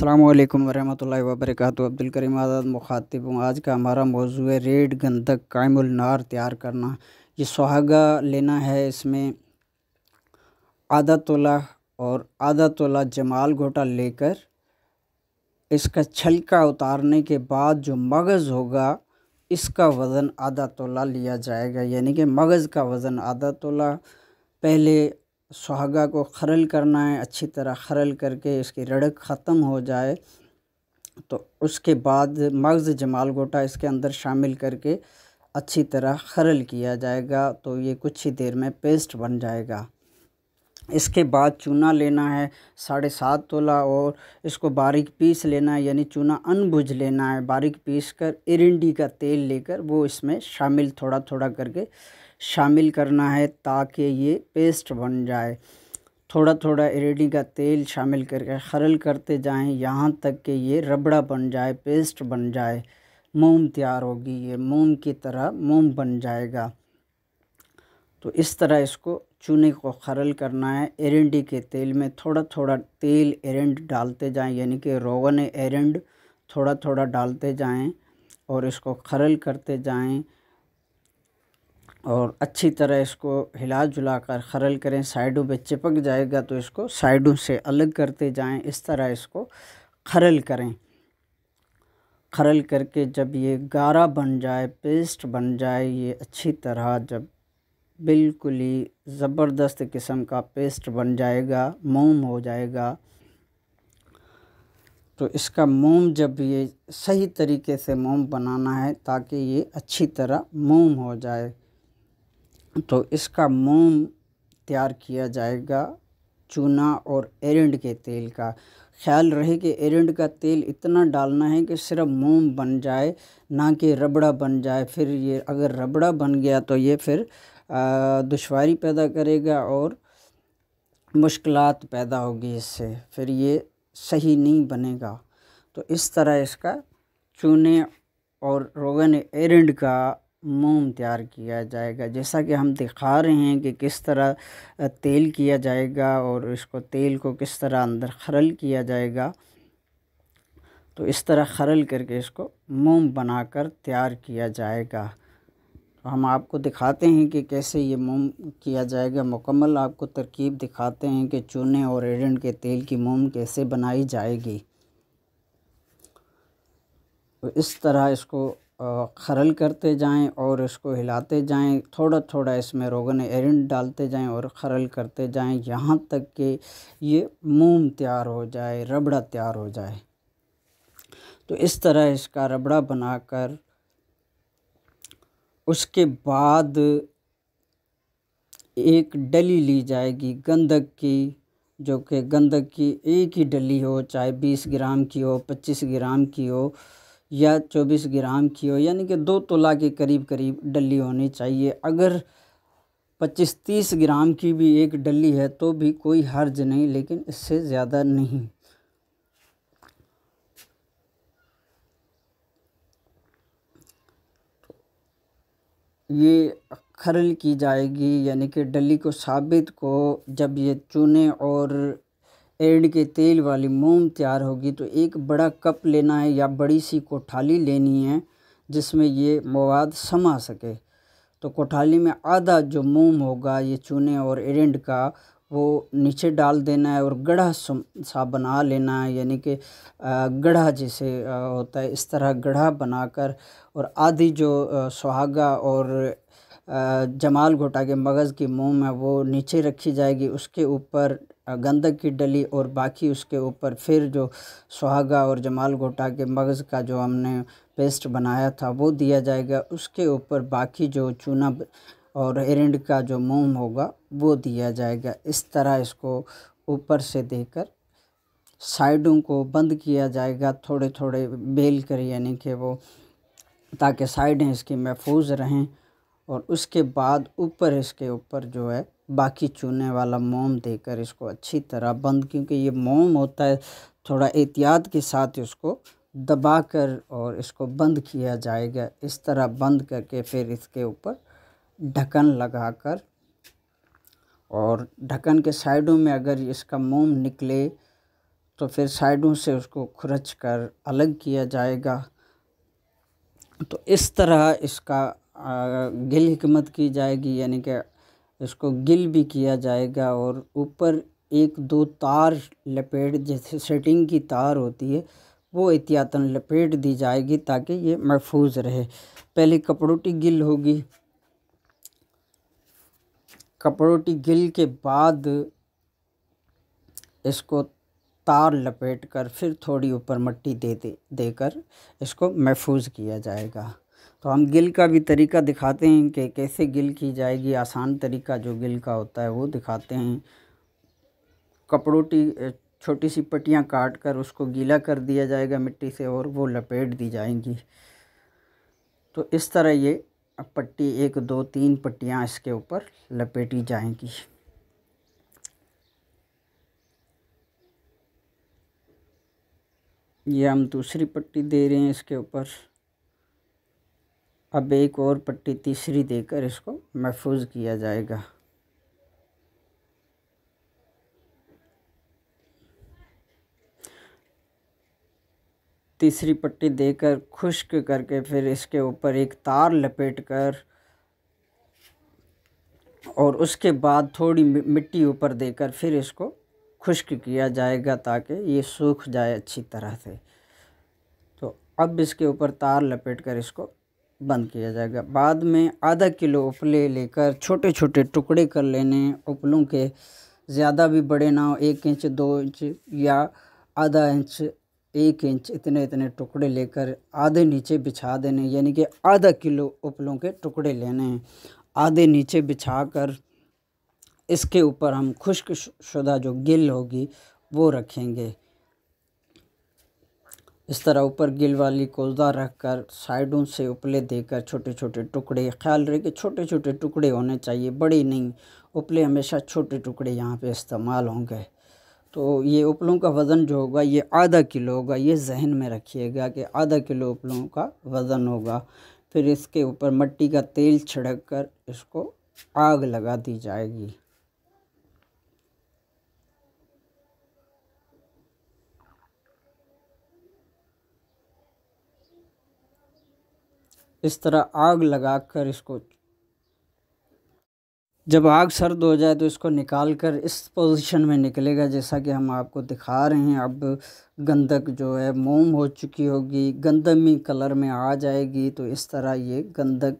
अल्लाम वरहमल वबरक अब्दुल करीम आज़ाद मुखातिब हूँ आज का हमारा मौजू है रेड गंदक कायमुलनार तैयार करना ये सुहागा लेना है इसमें आधा तोला और आधा तोला जमाल घोटा लेकर इसका छलका उतारने के बाद जो मगज़ होगा इसका वज़न आधा तोला लिया जाएगा यानी कि मगज़ का वज़न आधा तोला पहले सुहागा को खरल करना है अच्छी तरह खरल करके इसकी रड़क ख़त्म हो जाए तो उसके बाद मगज़ जमाल गोटा इसके अंदर शामिल करके अच्छी तरह खरल किया जाएगा तो ये कुछ ही देर में पेस्ट बन जाएगा इसके बाद चूना लेना है साढ़े सात तोला और इसको बारीक पीस लेना है यानी चूना अनभुज लेना है बारीक पीस कर इरिंडी का तेल लेकर वो इसमें शामिल थोड़ा थोड़ा करके शामिल करना है ताकि ये पेस्ट बन जाए थोड़ा थोड़ा इरिंडी का तेल शामिल करके खरल करते जाएं यहाँ तक कि ये रबड़ा बन जाए पेस्ट बन जाए मोम तैयार होगी ये मोम की तरह मोम बन जाएगा तो इस तरह इसको चूने को खरल करना है एरेंडी के तेल में थोड़ा थोड़ा तेल एरेंड डालते जाएं यानी कि रोगन एरेंड थोड़ा थोड़ा डालते जाएं और इसको खरल करते जाएं और अच्छी तरह इसको हिला जुला कर खरल करें साइडों पे चिपक जाएगा तो इसको साइडों से अलग करते जाएं इस तरह इसको खरल करें खरल करके जब ये गारा बन जाए पेस्ट बन जाए ये अच्छी तरह जब बिल्कुल ही ज़बरदस्त किस्म का पेस्ट बन जाएगा मोम हो जाएगा तो इसका मोम जब ये सही तरीके से मोम बनाना है ताकि ये अच्छी तरह मोम हो जाए तो इसका मोम तैयार किया जाएगा चूना और एरेंड के तेल का ख्याल रहे कि एरेंड का तेल इतना डालना है कि सिर्फ मोम बन जाए ना कि रबड़ा बन जाए फिर ये अगर रबड़ा बन गया तो ये फिर दुशारी पैदा करेगा और मुश्किल पैदा होगी इससे फिर ये सही नहीं बनेगा तो इस तरह इसका चूने और रोगन एरेंड का मोम तैयार किया जाएगा जैसा कि हम दिखा रहे हैं कि किस तरह तेल किया जाएगा और इसको तेल को किस तरह अंदर खरल किया जाएगा तो इस तरह खरल करके इसको मोम बनाकर तैयार किया जाएगा तो हम आपको दिखाते हैं कि कैसे ये मोम किया जाएगा मुकम्मल आपको तरकीब दिखाते हैं कि चूने और एडेंट के तेल की मोम कैसे बनाई जाएगी तो इस तरह इसको खरल करते जाएं और इसको हिलाते जाएं थोड़ा थोड़ा इसमें रोगन एरेंट डालते जाएं और खरल करते जाएं यहाँ तक कि ये मोम तैयार हो जाए रबड़ा तैयार हो जाए तो इस तरह इसका रबड़ा बनाकर उसके बाद एक डली ली जाएगी गंधक की जो कि गंधक की एक ही डली हो चाहे बीस ग्राम की हो पच्चीस ग्राम की हो या चौबीस ग्राम की हो यानी कि दो तोला के करीब करीब डली होनी चाहिए अगर पच्चीस तीस ग्राम की भी एक डली है तो भी कोई हर्ज नहीं लेकिन इससे ज़्यादा नहीं ये खरल की जाएगी यानी कि डली को साबित को जब ये चूने और एड के तेल वाली मोम तैयार होगी तो एक बड़ा कप लेना है या बड़ी सी कोठाली लेनी है जिसमें ये मवाद समा सके तो कोठाली में आधा जो मोम होगा ये चूने और एरेंड का वो नीचे डाल देना है और गढ़ा सा बना लेना है यानी कि गढ़ा जैसे होता है इस तरह गढ़ा बनाकर और आधी जो सुहागा और जमाल घोटा के मगज़ की मुँह में वो नीचे रखी जाएगी उसके ऊपर गंदक की डली और बाकी उसके ऊपर फिर जो सुहागा और जमाल घोटा के मगज़ का जो हमने पेस्ट बनाया था वो दिया जाएगा उसके ऊपर बाकी जो चूना और एरेंड का जो मोम होगा वो दिया जाएगा इस तरह इसको ऊपर से देकर साइडों को बंद किया जाएगा थोड़े थोड़े बेल कर यानी कि वो ताकि साइडें इसकी महफूज रहें और उसके बाद ऊपर इसके ऊपर जो है बाकी चूने वाला मोम देकर इसको अच्छी तरह बंद क्योंकि ये मोम होता है थोड़ा एहतियात के साथ इसको दबा कर और इसको बंद किया जाएगा इस तरह बंद करके फिर इसके ऊपर ढक्कन लगाकर और ढक्कन के साइडों में अगर इसका मोम निकले तो फिर साइडों से उसको खुरच कर अलग किया जाएगा तो इस तरह इसका गिल हमत की जाएगी यानी कि इसको गिल भी किया जाएगा और ऊपर एक दो तार लपेट जैसे सेटिंग की तार होती है वो एहतियातन लपेट दी जाएगी ताकि ये महफूज रहे पहले कपड़ों की गिल होगी कपड़ोटी गिल के बाद इसको तार लपेट कर फिर थोड़ी ऊपर मट्टी दे दे देकर इसको महफूज किया जाएगा तो हम गिल का भी तरीका दिखाते हैं कि कैसे गिल की जाएगी आसान तरीका जो गिल का होता है वो दिखाते हैं कपड़ोटी छोटी सी पट्टियाँ काट कर उसको गीला कर दिया जाएगा मिट्टी से और वो लपेट दी जाएंगी तो इस तरह ये अब पट्टी एक दो तीन पट्टियाँ इसके ऊपर लपेटी जाएंगी ये हम दूसरी पट्टी दे रहे हैं इसके ऊपर अब एक और पट्टी तीसरी देकर इसको महफूज किया जाएगा तीसरी पट्टी देकर खुश्क करके फिर इसके ऊपर एक तार लपेट कर और उसके बाद थोड़ी मिट्टी ऊपर देकर फिर इसको खुश्क किया जाएगा ताकि ये सूख जाए अच्छी तरह से तो अब इसके ऊपर तार लपेट कर इसको बंद किया जाएगा बाद में आधा किलो उपले लेकर छोटे छोटे टुकड़े कर लेने उपलों के ज़्यादा भी बड़े ना हो एक इंच दो इंच या आधा इंच एक इंच इतने इतने टुकड़े लेकर आधे नीचे बिछा देने यानी कि आधा किलो उपलों के टुकड़े लेने हैं आधे नीचे बिछा कर इसके ऊपर हम खुश्क शुदा जो गिल होगी वो रखेंगे इस तरह ऊपर गिल वाली कोजदा रखकर साइडों से उपले देकर छोटे छोटे टुकड़े ख्याल रहे कि छोटे छोटे टुकड़े होने चाहिए बड़े नहीं उपले हमेशा छोटे टुकड़े यहाँ पे इस्तेमाल होंगे तो ये उपलों का वज़न जो होगा ये आधा किलो होगा ये जहन में रखिएगा कि आधा किलो उपलों का वज़न होगा फिर इसके ऊपर मट्टी का तेल छिड़क कर इसको आग लगा दी जाएगी इस तरह आग लगाकर इसको जब आग सर्द हो जाए तो इसको निकाल कर इस पोजीशन में निकलेगा जैसा कि हम आपको दिखा रहे हैं अब गंदक जो है मोम हो चुकी होगी गंदमी कलर में आ जाएगी तो इस तरह ये गंदक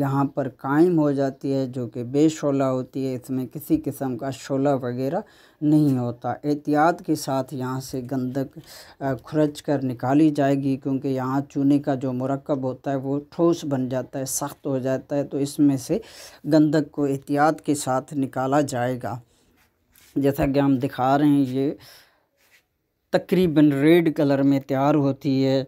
यहाँ पर कायम हो जाती है जो कि बेशोला होती है इसमें किसी किस्म का शोला वगैरह नहीं होता एहतियात के साथ यहाँ से गंदक खुरच कर निकाली जाएगी क्योंकि यहाँ चूने का जो मरकब होता है वो ठोस बन जाता है सख्त हो जाता है तो इसमें से गंदक को एहतियात के साथ निकाला जाएगा जैसा कि हम दिखा रहे हैं ये तकरीबन रेड कलर में तैयार होती है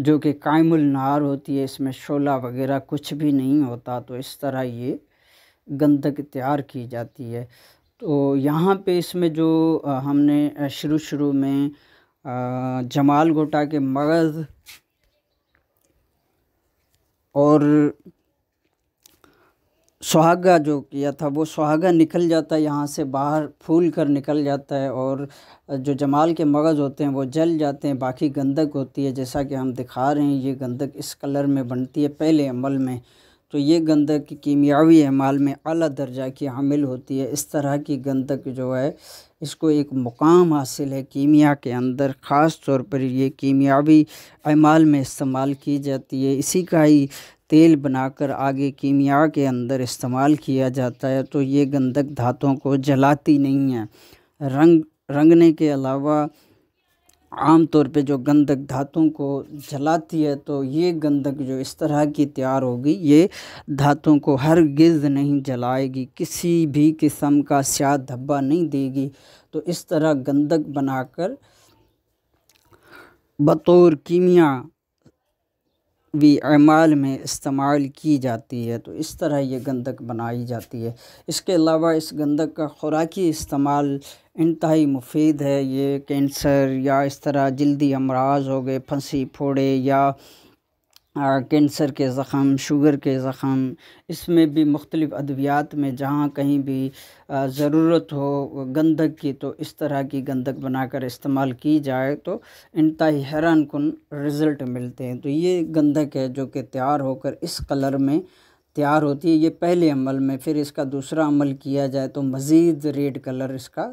जो कि कायमुल नार होती है इसमें शोला वगैरह कुछ भी नहीं होता तो इस तरह ये गंदक तैयार की जाती है तो यहाँ पे इसमें जो हमने शुरू शुरू में जमाल गोटा के मगज़ और सुहागा जो किया था वो सुहागा निकल जाता है यहाँ से बाहर फूल कर निकल जाता है और जो जमाल के मगज़ होते हैं वो जल जाते हैं बाकी गंदक होती है जैसा कि हम दिखा रहे हैं ये गंदक इस कलर में बनती है पहले अमल में तो ये गंदक कीमियावी अमाल में अली दर्जा की हामिल होती है इस तरह की गंदक जो है इसको एक मुकाम हासिल है कीमिया के अंदर ख़ास तौर पर ये कीमियावी अमाल में इस्तेमाल की जाती है इसी का ही तेल बनाकर आगे कीमिया के अंदर इस्तेमाल किया जाता है तो ये गंदक धातुओं को जलाती नहीं है रंग रंगने के अलावा आम तौर पे जो गंदक धातुओं को जलाती है तो ये गंदक जो इस तरह की तैयार होगी ये धातुओं को हर गिज नहीं जलाएगी किसी भी किस्म का स्या धब्बा नहीं देगी तो इस तरह गंदक बनाकर बतौर कीमिया भी अमाल में इस्तेमाल की जाती है तो इस तरह ये गंदक बनाई जाती है इसके अलावा इस गंदक का खुराकी इस्तेमाल इंतहाई मुफीद है ये कैंसर या इस तरह जल्दी अमराज हो गए फंसी फोड़े या कैंसर के ज़ख़म शुगर के ज़ख़म इसमें भी मुख्तलिफ़ अद्वियात में जहाँ कहीं भी ज़रूरत हो गंदक की तो इस तरह की गंदक बनाकर इस्तेमाल की जाए तो ही हैरान कन रिज़ल्ट मिलते हैं तो ये गंदक है जो कि तैयार होकर इस कलर में तैयार होती है ये पहले अमल में फिर इसका दूसरा अमल किया जाए तो मज़ीद रेड कलर इसका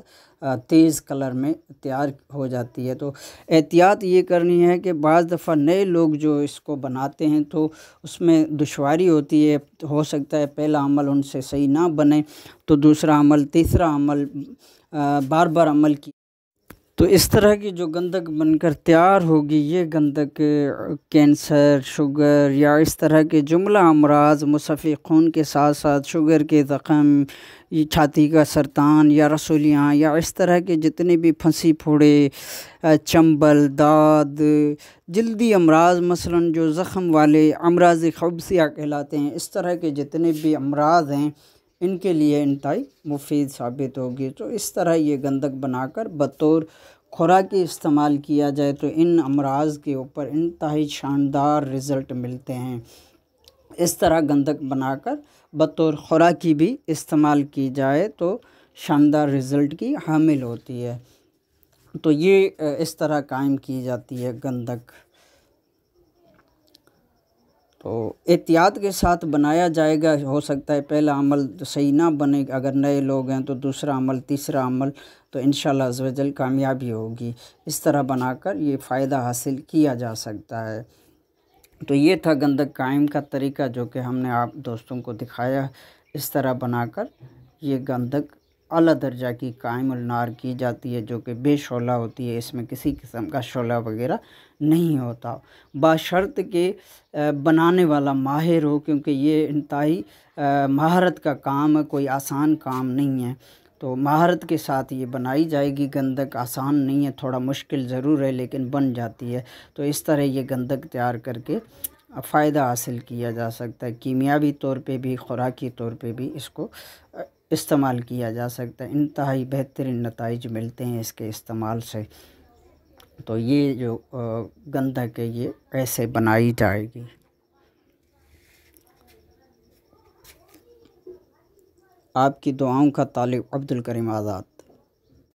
तेज़ कलर में तैयार हो जाती है तो एहतियात ये करनी है कि बज़ दफ़ा नए लोग जो इसको बनाते हैं तो उसमें दुशारी होती है हो सकता है पहला अमल उनसे सही ना बने तो दूसरा अमल तीसरा अमल बार बार अमल की तो इस तरह की जो गंदक बनकर तैयार होगी ये गंदक कैंसर शुगर या इस तरह के जुमला अमराज मुसफ़ी खून के साथ साथ शुगर के ज़ख़म ये छाती का सरतान या रसोलियाँ या इस तरह के जितने भी फंसी फोड़े चंबल दाद जल्दी अमराज मसलन जो ज़ख़म वाले अमराज खबसिया कहलाते हैं इस तरह के जितने भी अमराज हैं इनके लिए इंतई मुफीद साबित होगी तो इस तरह ये गंदक बनाकर बतौर खुराक इस्तेमाल किया जाए तो इन अमराज के ऊपर इंतहाई शानदार रिज़ल्ट मिलते हैं इस तरह गंदक बनाकर बतौर खुराक भी इस्तेमाल की जाए तो शानदार रिज़ल्ट की हामिल होती है तो ये इस तरह कायम की जाती है गंदक तो एहतियात के साथ बनाया जाएगा हो सकता है पहला अमल सही ना बने अगर नए लोग हैं तो दूसरा अमल तीसरा अमल तो इन शजल कामयाबी होगी इस तरह बनाकर ये फ़ायदा हासिल किया जा सकता है तो ये था गंदक कायम का तरीका जो कि हमने आप दोस्तों को दिखाया इस तरह बनाकर ये गंदक अला दर्जा की कायम नार की जाती है जो कि बेशोला होती है इसमें किसी किस्म का शोला वगैरह नहीं होता बाशर्त के बनाने वाला माहिर हो क्योंकि ये इंतहाई महारत का काम है कोई आसान काम नहीं है तो महारत के साथ ये बनाई जाएगी गंदक आसान नहीं है थोड़ा मुश्किल ज़रूर है लेकिन बन जाती है तो इस तरह ये गंदक तैयार करके फ़ायदा हासिल किया जा सकता है कीमियावी तौर पे भी खुराकी तौर पे भी इसको इस्तेमाल किया जा सकता है इंतहाई बेहतरीन नतज मिलते हैं इसके इस्तेमाल से तो ये जो गंधक है ये ऐसे बनाई जाएगी आपकी दुआओं का तालिब अब्दुल करीम आज़ाद